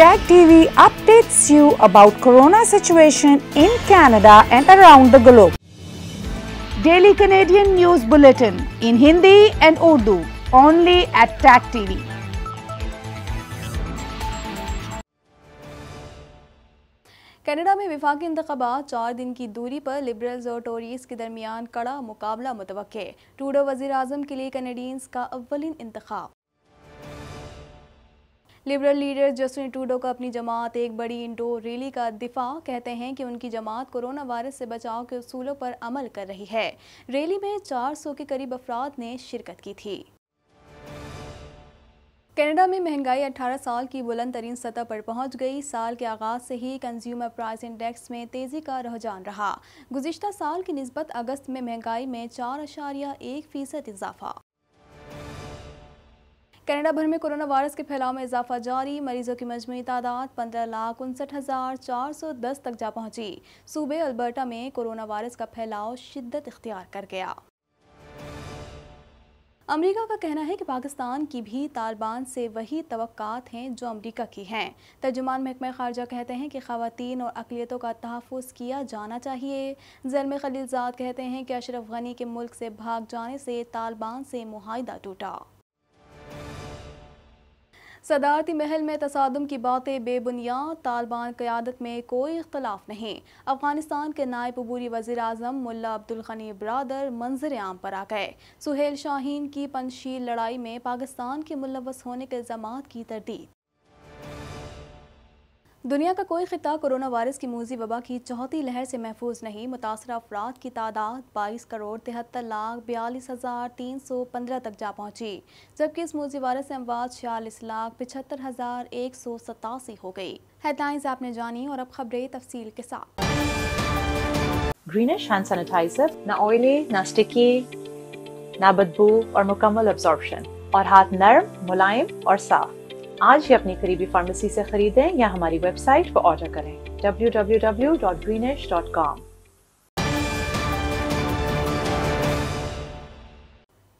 Tag TV updates you about corona situation in Canada and around the globe. Daily Canadian News Bulletin in Hindi and Urdu only at Tag TV. Canada में विफाक इंतबात चार दिन की दूरी पर liberals और टोरीज के दरमियान कड़ा मुकाबला मुतव है टूडो वजीर अजम के लिए कनेडियंस का अव्वलिन इंतखा लिबरल लीडर जस्टिन टूडो का अपनी जमात एक बड़ी इंडोर रैली का दिफा कहते हैं कि उनकी जमात कोरोना वायरस से बचाव के असूलों पर अमल कर रही है रैली में 400 के करीब अफराद ने शिरकत की थी कनाडा में महंगाई 18 साल की बुलंद तरीन सतह पर पहुंच गई साल के आगाज से ही कंज्यूमर प्राइस इंडेक्स में तेज़ी का रुझान रहा गुजशत साल की नस्बत अगस्त में महंगाई में चार अशारिया एक फ़ीसद इजाफा कनाडा भर में कोरोना वायरस के फैलाव में इजाफा जारी मरीजों की मजमू तादाद पंद्रह लाख उनसठ हज़ार चार सौ दस तक जा पहुंची सूबे अल्बर्टा में कोरोना वायरस का फैलाव शिद्दत इख्तियार कर गया अमेरिका का कहना है कि पाकिस्तान की भी तालिबान से वही तो हैं जो अमेरिका की हैं तर्जुमान महकमा खारजा कहते हैं कि खातन और अकलीतों का तहफ़ किया जाना चाहिए जलम खलीलजाद कहते हैं कि अशरफ गनी के मुल्क से भाग जाने से तालिबान से माहिदा टूटा सदारती महल में तसादम की बातें बेबुनियाद तालिबान क़्यादत में कोई इख्तलाफ नहीं अफगानिस्तान के नायब अबूरी वजी अजम मुला अब्दुल गनी बरदर मंजर आम पर आ गए सुहेल शाहीन की पंशील लड़ाई में पाकिस्तान के मुलवस होने के इल्जाम की तरदीद दुनिया का कोई खिता कोरोना वायरस की मूजी वबा की चौथी लहर से महफूज नहीं मुतासर अफराद की तादाद बाईस करोड़ तिहत्तर लाख बयालीस हज़ार तीन सौ पंद्रह तक जा पहुंची जबकि इस मूजी वायरस से अमवाद छियालीस लाख पिछहत्तर हज़ार एक सौ सतासी हो गई हेडलाइंस आपने जानी और अब खबरें तफसील के साथ ग्रीनिश हैंड सैनिटाइजर ना ऑयली ना स्टिकी ना बदबू और मुकम्मल और हाथ नरम मुलायम और साफ आज ही अपनी करीबी फार्मेसी से खरीदें या हमारी वेबसाइट पर ऑर्डर करें डब्ल्यू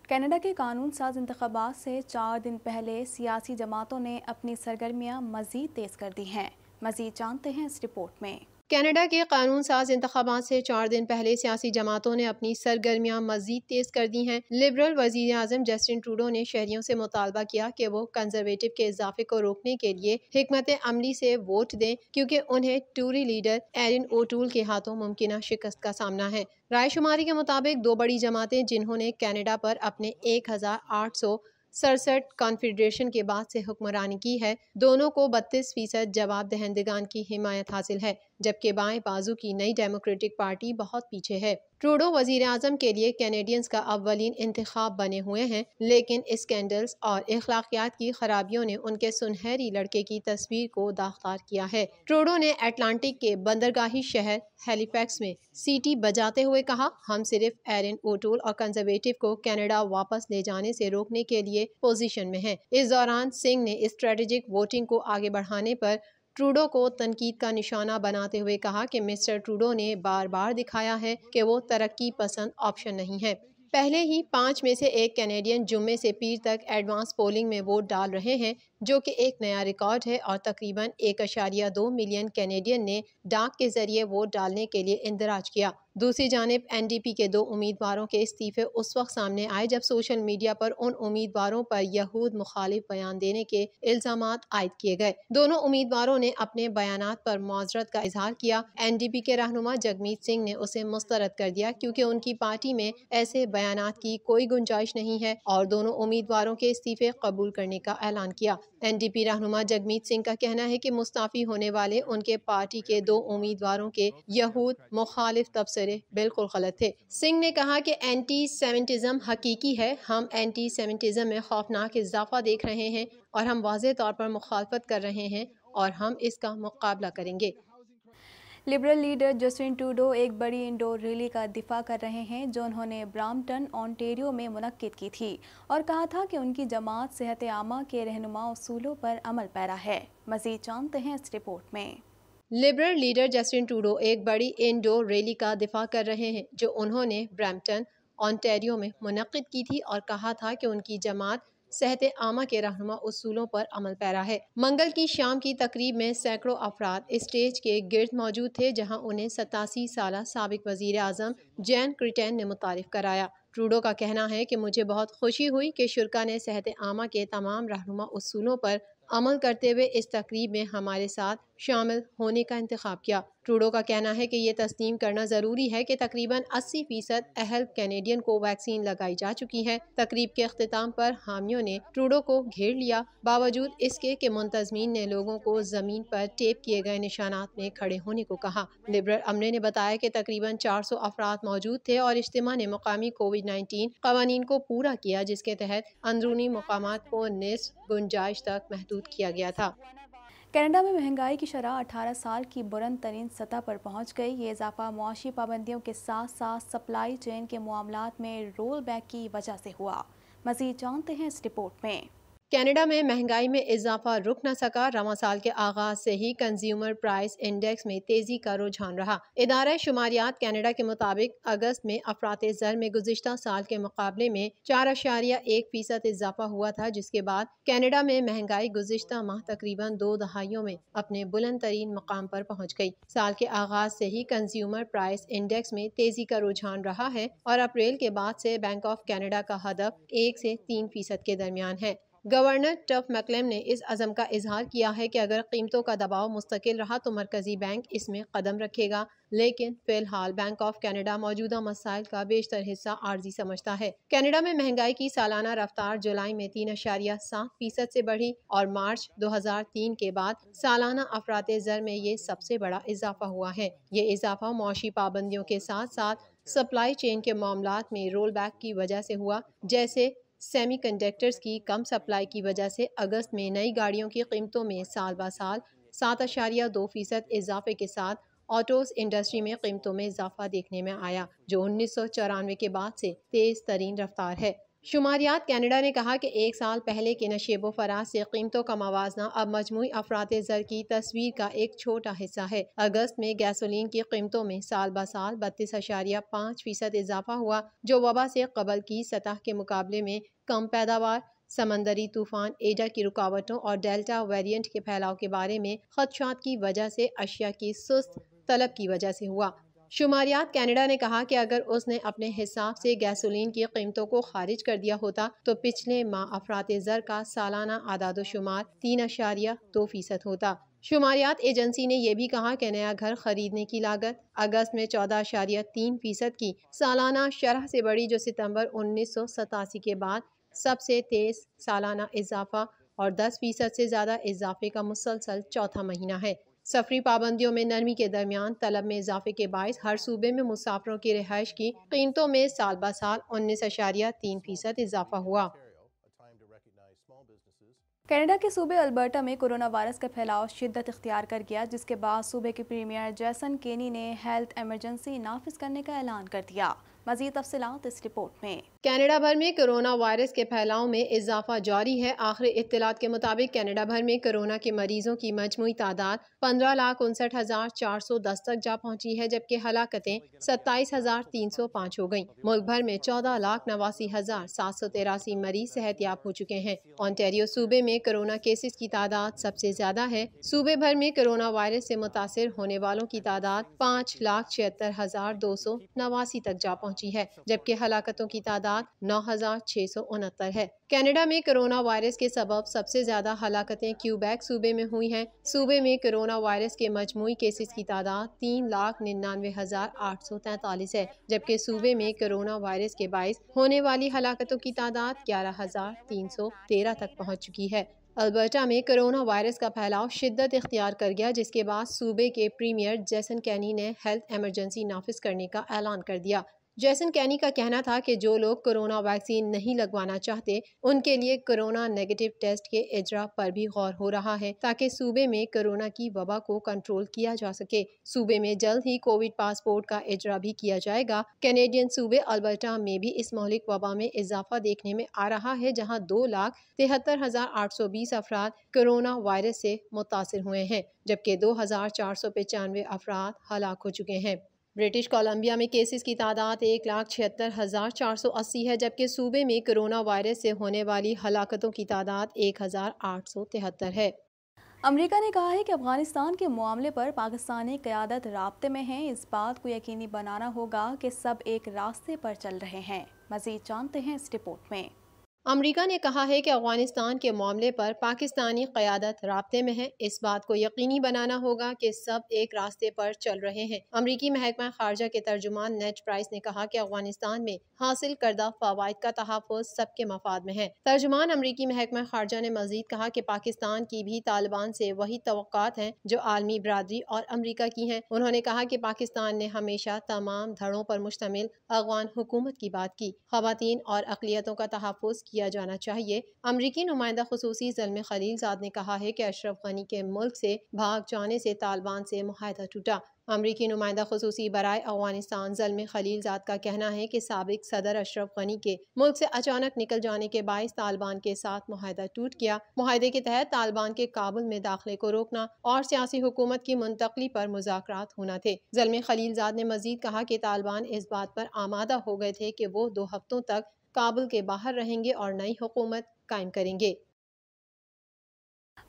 कनाडा के कानून साज इंतबात से चार दिन पहले सियासी जमातों ने अपनी सरगर्मियां मज़ीद तेज़ कर दी हैं मज़ीद जानते हैं इस रिपोर्ट में कनाडा के कानून साज इंतबात से चार दिन पहले सियासी जमातों ने अपनी सरगर्मियां मजीद तेज कर दी हैं लिबरल वजीर अजम जस्टिन ट्रूडो ने शहरियों से मुतालबा किया कि वो कंजर्वेटिव के इजाफे को रोकने के लिए हमत अमली से वोट दें क्योंकि उन्हें टूरी लीडर एरिन ओटूल के हाथों मुमकिन शिकस्त का सामना है रायशुमारी के मुताबिक दो बड़ी जमातें जिन्होंने कैनेडा पर अपने एक हज़ार आठ सौ सड़सठ कॉन्फेडरेशन के बाद से हुक्मरानी की है दोनों को बत्तीस फीसद जवाब दहंदगान की हिमायत हासिल है जबकि बाएं बाजू की नई डेमोक्रेटिक पार्टी बहुत पीछे है ट्रूडो वजीर अजम के लिए कैनेडियंस का अव्वलिन इंतखब बने हुए हैं लेकिन स्कैंडल्स और अखलाकियात की खराबियों ने उनके सुनहरी लड़के की तस्वीर को दाखार किया है ट्रूडो ने अटलांटिक के बंदरगाही शहर हेलीपैक्स में सीटी बजाते हुए कहा हम सिर्फ एरन ओटोल और कंजर्वेटिव को कनाडा वापस ले जाने से रोकने के लिए पोजीशन में हैं। इस दौरान सिंह ने स्ट्रेटेजिक वोटिंग को आगे बढ़ाने पर ट्रूडो को तनकीद का निशाना बनाते हुए कहा कि मिस्टर ट्रूडो ने बार बार दिखाया है कि वो तरक्की पसंद ऑप्शन नहीं है पहले ही पाँच में से एक कैनेडियन जुम्मे से पीर तक एडवांस पोलिंग में वोट डाल रहे हैं जो कि एक नया रिकॉर्ड है और तकरीबन एक अशारिया दो मिलियन कैनेडियन ने डाक के जरिए वोट डालने के लिए इंदराज किया दूसरी जानब एन डी पी के दो उम्मीदवारों के इस्तीफे उस वक्त सामने आए जब सोशल मीडिया पर उन उम्मीदवारों पर यहूद मुखालिफ बयान देने के इल्जाम आयद किए गए दोनों उम्मीदवारों ने अपने बयान पर मज़रत का इजहार किया एन डी पी के रहनुमा जगमीत सिंह ने उसे मुस्तरद कर दिया क्योंकि उनकी पार्टी में ऐसे बयान की कोई गुंजाइश नहीं है और दोनों उम्मीदवारों के इस्तीफे कबूल करने का ऐलान किया एनडीपी रहनुमा जगमीत सिंह का कहना है कि मुस्ताफी होने वाले उनके पार्टी के दो उम्मीदवारों के यहूद मुखालिफ तबसरे बिल्कुल गलत थे सिंह ने कहा कि एंटी सेमेटिज़म हकीकी है हम एंटी सेमिटिज्म में खौफनाक इजाफा देख रहे हैं और हम वाज तौर पर मुखालफत कर रहे हैं और हम इसका मुकाबला करेंगे लिबरल लीडर जस्टिन टूडो एक बड़ी इंडोर रैली का दिफा कर रहे हैं जो उन्होंने ब्राम्पटन ऑन्टेरियो में मुनद की थी और कहा था कि उनकी जमात सेहत आमा के रहनुमा असूलों पर अमल पैरा है मजीद जानते हैं इस रिपोर्ट में लिबरल लीडर जस्टिन टूडो एक बड़ी इंडोर रैली का दिफा कर रहे हैं जो उन्होंने ब्राम्पटन ऑन्टेरियो में मुनद की थी और कहा था कि उनकी जमात सेहत आमा के रहनम असूलों पर अमल पैरा है मंगल की शाम की तकरीब में सैकड़ों अफराद स्टेज के गिर्द मौजूद थे जहाँ उन्हें सतासी साल सबक वजीर अजम जैन क्रिटेन ने मुतारफ़ कराया ट्रूडो का कहना है कि मुझे बहुत खुशी हुई कि शुरा ने सेहत आमा के तमाम रहनुमा असूलों पर अमल करते हुए इस तकरीब में हमारे साथ शामिल होने का इंतखब किया ट्रूडो का कहना है कि ये तस्लीम करना ज़रूरी है कि तकरीबन 80 फ़ीसद अहल कैनेडियन को वैक्सीन लगाई जा चुकी है तकरीब के अख्ताम पर हामियों ने ट्रूडो को घेर लिया बावजूद इसके कि मुंतजमीन ने लोगों को ज़मीन पर टेप किए गए निशानात में खड़े होने को कहा लिबरल अमले ने बताया कि तकरीबन चार सौ अफराद मौजूद थे और इज्तम ने मुकामी कोविड नाइन्टीन कवानीन को पूरा किया जिसके तहत अंदरूनी मकाम को निसफ गुंजाइश तक महदूद किया गया था कनाडा में महंगाई की शरह 18 साल की बुरंद तरीन सतह पर पहुंच गई ये इजाफा मुआशी पाबंदियों के साथ साथ सप्लाई चेन के मामला में रोल बैक की वजह से हुआ मजीद जानते हैं इस रिपोर्ट में कनाडा में महंगाई में इजाफा रुक न सका रवा साल के आगाज से ही कंज्यूमर प्राइस इंडेक्स में तेजी का रुझान रहा इदारा शुमारियात कनाडा के मुताबिक अगस्त में अफरात जर में गुजशत साल के मुकाबले में चार अशारिया एक फीसद इजाफा हुआ था जिसके बाद कनाडा में महंगाई गुजशत माह तकरीबन दो दहाइयों में अपने बुलंद तरीन मकाम पर पहुँच गयी साल के आगाज से ही कंज्यूमर प्राइस इंडेक्स में तेजी का रुझान रहा है और अप्रैल के बाद से बैंक ऑफ कैनेडा का हदफ एक से तीन फीसद के दरमियान है गवर्नर टफ मैकलम ने इस अज़म का इजहार किया है कि अगर कीमतों का दबाव मुस्तकिल रहा तो मरकज़ी बैंक इसमें कदम रखेगा लेकिन फिलहाल बैंक ऑफ कनाडा मौजूदा मसाइल का बेशतर हिस्सा आर्जी समझता है कनाडा में महंगाई की सालाना रफ्तार जुलाई में तीन अशारिया सात फीसद ऐसी बढ़ी और मार्च दो हजार तीन के बाद सालाना अफरात जर में ये सबसे बड़ा इजाफा हुआ है ये इजाफा मुशी पाबंदियों के साथ साथ सप्लाई चेन के मामला में रोल बैक की वजह से हुआ जैसे सेमीकंडक्टर्स की कम सप्लाई की वजह से अगस्त में नई गाड़ियों की कीमतों में साल ब साल सात अशारिया दो फीसद इजाफे के साथ ऑटोज इंडस्ट्री में कीमतों में इजाफा देखने में आया जो उन्नीस सौ चौरानवे के बाद से तेज तरीन रफ्तार है शुमारियात कैनेडा ने कहा कि एक साल पहले के नशेब फराज से कीमतों का मवाजना अब मजमू अफराद ज़र की तस्वीर का एक छोटा हिस्सा है अगस्त में गैसोलिन की कीमतों में साल ब साल बत्तीस अशारिया पाँच फीसद इजाफा हुआ जो वबा से कबल की सतह के मुकाबले में कम पैदावार समंदरी तूफान एडा की रुकावटों और डेल्टा वेरियंट के फैलाव के बारे में खदशात की वजह से अशिया की सुस्त तलब की वजह से हुआ शुमारियात कैनेडा ने कहा कि अगर उसने अपने हिसाब से गैसोलीन की कीमतों को खारिज कर दिया होता तो पिछले माह अफरात ज़र का सालाना आदाद शुमार तीन अशारिया दो फीसद होता शुमारियात एजेंसी ने यह भी कहा कि नया घर खरीदने की लागत अगस्त में चौदह अशारिया तीन फीसद की सालाना शरह से बढ़ी जो सितंबर उन्नीस सौ सतासी के बाद सबसे तेज सालाना इजाफा और दस फीसद से ज़्यादा इजाफे का मुसलसल चौथा महीना है सफरी पाबंदियों में नरमी के दरमियान तलब में इजाफे के बायस हर सूबे में मुसाफरों की रिहाइश की कीमतों में साल ब साल उन्नीस अशारिया तीन फीसद इजाफा हुआ कनाडा के सूबे अल्बर्टा में कोरोना वायरस का फैलाव शिद्दत इख्तियार कर गया जिसके बाद सूबे के प्रीमियर जैसन केनी ने हेल्थ एमरजेंसी नाफिज करने का ऐलान कर दिया मजीद तफसलत इस रिपोर्ट में कैनेडा भर में कोरोना वायरस के फैलाव में इजाफा जारी है आखिरी इतलात के मुताबिक कैनेडा भर में कोरोना के मरीजों की मजमू तादाद पंद्रह लाख उनसठ हजार चार सौ दस तक जा पहुंची है जबकि हलाकतें सत्ताईस हजार तीन सौ पाँच हो गयी मुल्क भर में चौदह लाख नवासी हजार सात सौ तिरासी मरीज सेहत याब हो चुके हैं ऑनटेरियो सूबे में कोरोना केसेस की तादाद सबसे ज्यादा है सूबे भर में कोरोना वायरस ऐसी मुतासर होने वालों की तादाद पाँच लाख छिहत्तर हजार दो सौ नवासी तक जा पहुंची है जबकि हलाकतों की तादाद नौ है कनाडा में कोरोना वायरस के सबब सबसे ज्यादा हलाकतें क्यूबैक सूबे में हुई हैं सूबे में कोरोना वायरस के मजमू केसेस की तादाद तीन लाख निन्यानवे हजार आठ सौ तैतालीस है जबकि सूबे में कोरोना वायरस के बायस होने वाली हलाकतों की तादाद ग्यारह हजार तीन सौ तेरह तक पहुँच चुकी है अल्बर्टा में कोरोना वायरस का फैलाव शिद्दत इख्तियार कर गया जिसके बाद सूबे के प्रीमियर जैसन कैनी ने हेल्थ एमरजेंसी नाफिज करने का ऐलान कर दिया जैसन कैनी का कहना था कि जो लोग कोरोना वैक्सीन नहीं लगवाना चाहते उनके लिए कोरोना नेगेटिव टेस्ट के इजरा पर भी गौर हो रहा है ताकि सूबे में कोरोना की वबा को कंट्रोल किया जा सके सूबे में जल्द ही कोविड पासपोर्ट का इजरा भी किया जाएगा कैनेडियन सूबे अल्बर्टा में भी इस मौलिक वबा में इजाफा देखने में आ रहा है जहाँ दो लाख तिहत्तर हजार आठ सौ बीस अफराद कोरोना वायरस से मुतासर हुए हैं जबकि दो हजार चार सौ पचानवे अफराद हलाक हो चुके हैं ब्रिटिश कोलंबिया में केसेस की तादाद एक लाख छिहत्तर हज़ार चार सौ अस्सी है जबकि सूबे में कोरोना वायरस से होने वाली हलाकतों की तादाद एक हज़ार आठ सौ तिहत्तर है अमेरिका ने कहा है कि अफगानिस्तान के मामले पर पाकिस्तानी क़्यादत रबते में है इस बात को यकीनी बनाना होगा कि सब एक रास्ते पर चल रहे हैं मज़ीद जानते हैं इस रिपोर्ट में अमरीका ने कहा है कि अफगानिस्तान के मामले पर पाकिस्तानी क़्यादत रबते में है इस बात को यकीनी बनाना होगा कि सब एक रास्ते पर चल रहे हैं अमरीकी महकमा खारजा के तर्जुमान नेट प्राइस ने कहा कि अफगानिस्तान में हासिल करदा फवाद का तहफ़ सबके मफाद में है तर्जुमान अमरीकी महकमा खारजा ने मजीद कहा कि पाकिस्तान की भी तालिबान से वही तो हैं जो आलमी बरदरी और अमरीका की हैं उन्होंने कहा कि पाकिस्तान ने हमेशा तमाम धड़ों पर मुश्तमिल अफगान हुकूमत की बात की खातन और अकलीतों का तहफ़ किया जाना चाहिए अमरीकी नुमाइंदा खसूसी जलम खलीलजाद ने कहा है कि अशरफ गनी के मुल्क से भाग जाने से तालिबान से मुहिदा टूटा अमरीकी नुमाइंदा खसूसी बरए अफगानिस्तान जलम खलीलजाद का कहना है कि सबक सदर अशरफ गनी के मुल्क से अचानक निकल जाने के बायस तालिबान के साथ माहदा टूट गया मुहिदे के तहत तालिबान के काबुल में दाखिले को रोकना और सियासी हुकूमत की मुंतकली पर मुजाकर होना थे जलम खलीलजाद ने मजीद कहा कि तालिबान इस बात पर आमादा हो गए थे कि वो दो हफ्तों तक काबुल के बाहर रहेंगे और नई हुकूमत कायम करेंगे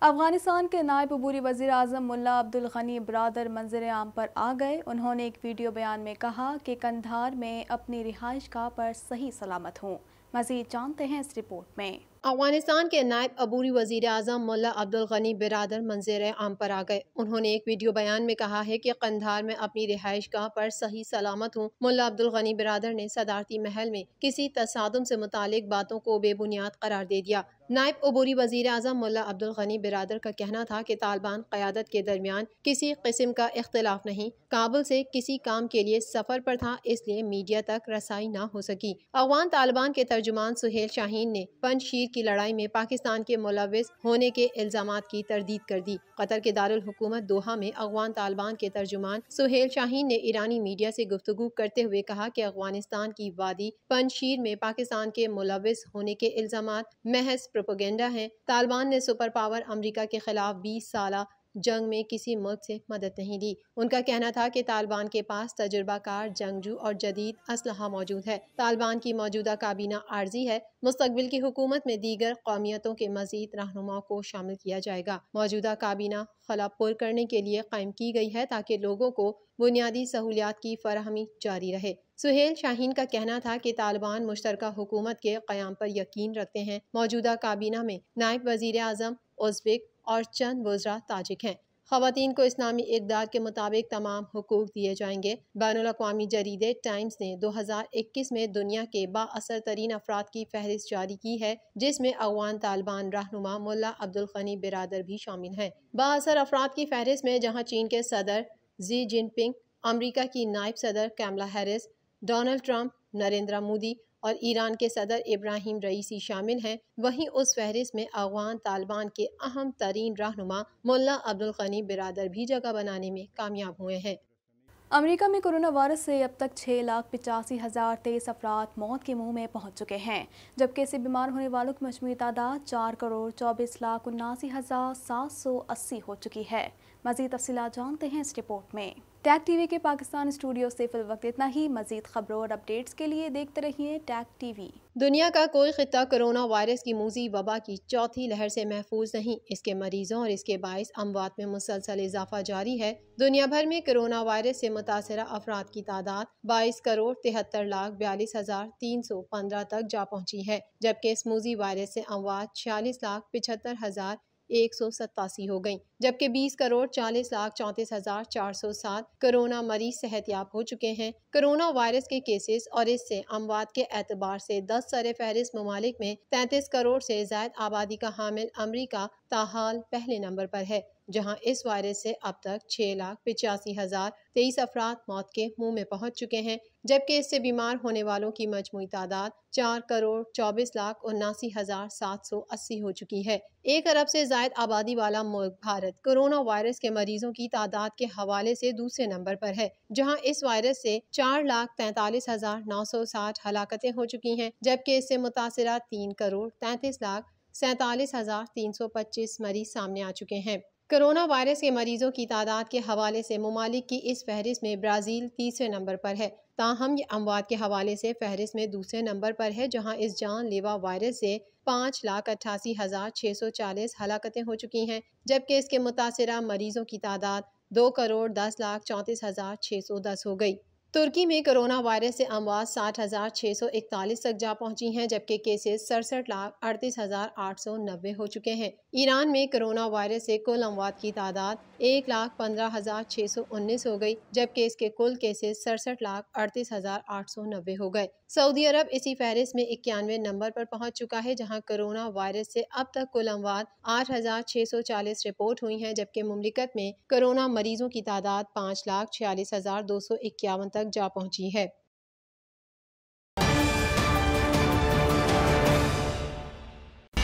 अफगानिस्तान के नायब अबूरी वज़ी अजम मुला अब्दुल गनी बरदर मंजर आम पर आ गए उन्होंने एक वीडियो बयान में कहा कि कंधार में अपनी रिहाइश का पर सही सलामत हूँ मज़ीद जानते हैं इस रिपोर्ट में अफगानिस्तान के नायब अबूरी वजीर अजम मुला अब्दुल गनी बिरादर मंजर आम पर आ गए उन्होंने एक वीडियो बयान में कहा है कि कंधार में अपनी रिहाइश गाह पर सही सलामत हूँ मुला अब्दुल गनी बिरादर ने सदारती महल में किसी तसादम से मुतक बातों को बेबुनियाद करार दे दिया नायब अबूरी वजीर अजम मुला अब्दुल गनी बिरदर का कहना था कि तालिबान क़्यादत के दरमियान किसी किस्म का इख्तलाफ नहीं काबुल से किसी काम के लिए सफ़र पर था इसलिए मीडिया तक रसाई ना हो सकी अफगान तालिबान के तर्जुमान सुहेल शाहीन ने पंजशीर की लड़ाई में पाकिस्तान के मुलविस होने के इल्ज़ाम की तरदीद कर दी कतर के दारकूमत दोहा में अफगान तालिबान के तर्जुमान सुहेल शाहीन ने ईरानी मीडिया से गुफ्तु करते हुए कहा कि अफगानिस्तान की वादी पंजशीर में पाकिस्तान के मुलविस होने के इल्ज़ाम महज प्रोपोगेंडा हैं तालिबान ने सुपर पावर अमरीका के खिलाफ बीस साल जंग में किसी मुल्क से मदद नहीं दी उनका कहना था कि तालिबान के पास तजुर्बाकार जंगजू और जदीद असलहा मौजूद है तालिबान की मौजूदा काबीना आर्जी है मुस्तबिल की हुकूमत में दीगर कौमियतों के मजीद रहनुमाओं को शामिल किया जाएगा मौजूदा काबीना खला पुर करने के लिए कायम की गई है ताकि लोगों को बुनियादी सहूलियात की फरहमी जारी रहे सुहेल शाहीन का कहना था कि तालिबान मुश्तर हुकूमत के क्याम पर यकीन रखते हैं मौजूदा काबीना में नायब वजीर अजम उज्बेक और चंद वज्रा ताजिक हैं खातन को इस्लामी इकदार के मुताबिक तमाम हकूक दिए जाएंगे बैन अवी जरीदे टाइम्स ने 2021 में दुनिया के बासर तरीन अफराद की फहरिस्त जारी की है जिसमें अफगान तालिबान रहनुमा मुला अब्दुल खनी बिरदर भी शामिल हैं बासर अफराद की फहरिस्त में जहाँ चीन के सदर जी जिनपिंग अमरीका की नायब सदर Kamala Harris Donald Trump Narendra Modi और ईरान के सदर इब्राहिम रईसी शामिल हैं वहीं उस फहरिस्त में अफगान तालिबान के अहम तरीन रहनुमा मुल्ला अब्दुल गनी बिरादर भी जगह बनाने में कामयाब हुए हैं अमेरिका में कोरोना वायरस से अब तक छः लाख पिचासी हज़ार तेईस अफराद मौत के मुंह में पहुंच चुके हैं जबकि इससे बीमार होने वालों की मजमू तादाद चार करोड़ चौबीस लाख उन्नासी हज़ार सात सौ अस्सी हो चुकी है मजीद तफसी जानते हैं इस रिपोर्ट में टैग टीवी के पाकिस्तान स्टूडियो से फिल वक्त इतना ही मजीद खबरों और अपडेट्स के लिए देखते रहिए टैग टीवी दुनिया का कोई खत्ता कोरोना वायरस की मूजी वबा की चौथी लहर से महफूज नहीं इसके मरीजों और इसके बायस अमवात में मुसलसल इजाफा जारी है दुनिया भर में कोरोना वायरस से मुतासर अफराद की तादाद बाईस करोड़ तिहत्तर लाख बयालीस हजार तीन सौ पंद्रह तक जा पहुँची है जबकि इस मूजी वायरस से अमवात छियालीस लाख पिछहत्तर हजार एक सौ सतासी हो गई जबकि बीस करोड़ चालीस लाख चौंतीस हजार चार सौ सात कोरोना मरीज सेहतियाब हो चुके हैं कोरोना वायरस के केसेस और इससे अमवात के एतबार से दस सर फहरिस्त ममालिक में 33 करोड़ से जायद आबादी का हामिल अमरीका ताहाल पहले नंबर पर है जहां इस वायरस से अब तक छः लाख पिचासी हज़ार तेईस अफराद मौत के मुंह में पहुंच चुके हैं जबकि इससे बीमार होने वालों की मजमू तादाद चार करोड़ चौबीस लाख उन्नासी हज़ार सात सौ अस्सी हो चुकी है एक अरब से जायद आबादी वाला मुल्क भारत कोरोना वायरस के मरीजों की तादाद के हवाले से दूसरे नंबर पर है जहाँ इस वायरस से चार लाख तैंतालीस हज़ार नौ सौ साठ हलाकतें हो चुकी हैं जबकि इससे मुतासरा तीन करोड़ तैंतीस लाख सैतालीस हज़ार तीन सौ पच्चीस मरीज सामने आ चुके हैं कोरोना वायरस के मरीजों की तादाद के हवाले से ममालिक की इस फहरिस्त में ब्राज़ील तीसरे नंबर पर है ताहम ये अमवात के हवाले से फहरिस्त में दूसरे नंबर पर है जहाँ इस जान लेवा वायरस से पाँच लाख अट्ठासी हज़ार छः सौ चालीस हलाकतें हो चुकी हैं जबकि इसके मुतासरा मरीजों की तादाद दो करोड़ दस लाख चौंतीस हज़ार छः सौ दस हो गई तुर्की में कोरोना वायरस से अमवात साठ हज़ार छः सौ इकतालीस तक जा पहुंची हैं जबकि केसेस सड़सठ लाख अड़तीस हज़ार आठ सौ नब्बे हो चुके हैं ईरान में कोरोना वायरस से कुल अमवात की तादाद एक लाख पंद्रह हज़ार छः सौ उन्नीस हो गई जबकि इसके कुल केसेस सड़सठ लाख अड़तीस हज़ार आठ सौ नब्बे हो गए सऊदी अरब इसी फहरिस्त में इक्यानवे नंबर पर पहुंच चुका है जहां कोरोना वायरस से अब तक कुल अमवात आठ हज़ार छः सौ चालीस रिपोर्ट हुई हैं जबकि मुमलिकत में कोरोना मरीजों की तादाद पाँच लाख छियालीस हज़ार दो सौ इक्यावन तक जा पहुँची है